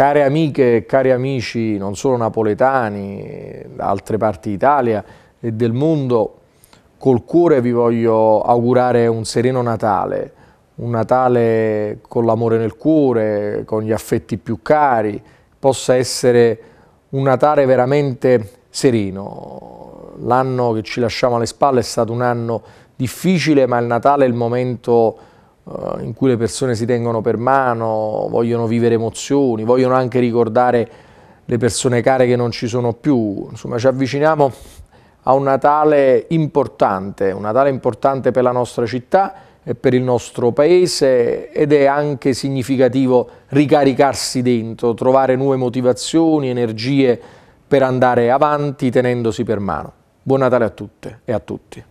Care amiche e cari amici, non solo napoletani, da altre parti d'Italia e del mondo, col cuore vi voglio augurare un sereno Natale, un Natale con l'amore nel cuore, con gli affetti più cari, possa essere un Natale veramente sereno. L'anno che ci lasciamo alle spalle è stato un anno difficile, ma il Natale è il momento eh, in cui le persone si tengono per mano, vogliono vivere emozioni, vogliono anche ricordare le persone care che non ci sono più. Insomma, ci avviciniamo a un Natale importante, un Natale importante per la nostra città e per il nostro paese ed è anche significativo ricaricarsi dentro, trovare nuove motivazioni, energie per andare avanti tenendosi per mano. Buon Natale a tutte e a tutti.